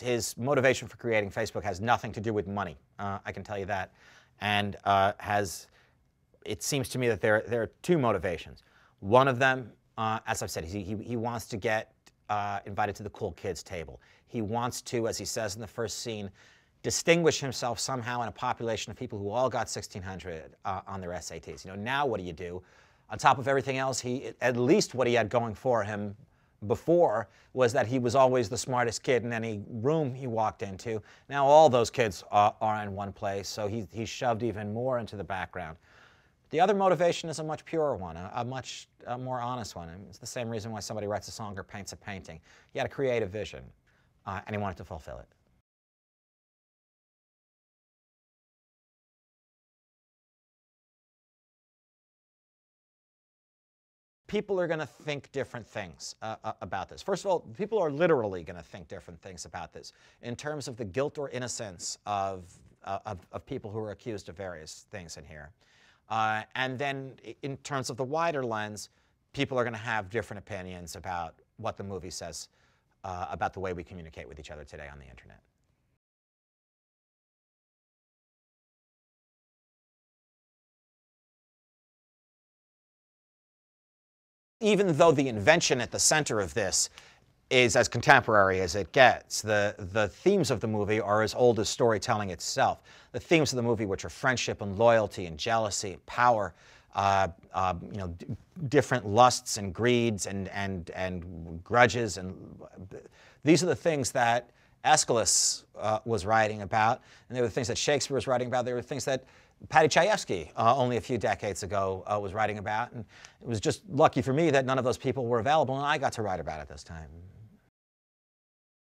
His motivation for creating Facebook has nothing to do with money. Uh, I can tell you that, and uh, has it seems to me that there there are two motivations. One of them, uh, as I've said, he he, he wants to get uh, invited to the cool kids table. He wants to, as he says in the first scene, distinguish himself somehow in a population of people who all got 1600 uh, on their SATs. You know, now what do you do? On top of everything else, he at least what he had going for him before was that he was always the smartest kid in any room he walked into. Now all those kids are, are in one place, so he, he's shoved even more into the background. The other motivation is a much purer one, a, a much a more honest one. it's the same reason why somebody writes a song or paints a painting. He had a creative vision, uh, and he wanted to fulfill it. people are going to think different things uh, uh, about this. First of all, people are literally going to think different things about this in terms of the guilt or innocence of, uh, of, of, people who are accused of various things in here. Uh, and then in terms of the wider lens, people are going to have different opinions about what the movie says uh, about the way we communicate with each other today on the internet. even though the invention at the center of this is as contemporary as it gets. The, the themes of the movie are as old as storytelling itself. The themes of the movie, which are friendship and loyalty and jealousy and power, uh, uh, you know, different lusts and greeds and, and, and grudges. And uh, these are the things that Aeschylus uh, was writing about, and there were things that Shakespeare was writing about. There were things that Paddy Chayefsky uh, only a few decades ago uh, was writing about. And it was just lucky for me that none of those people were available, and I got to write about it this time.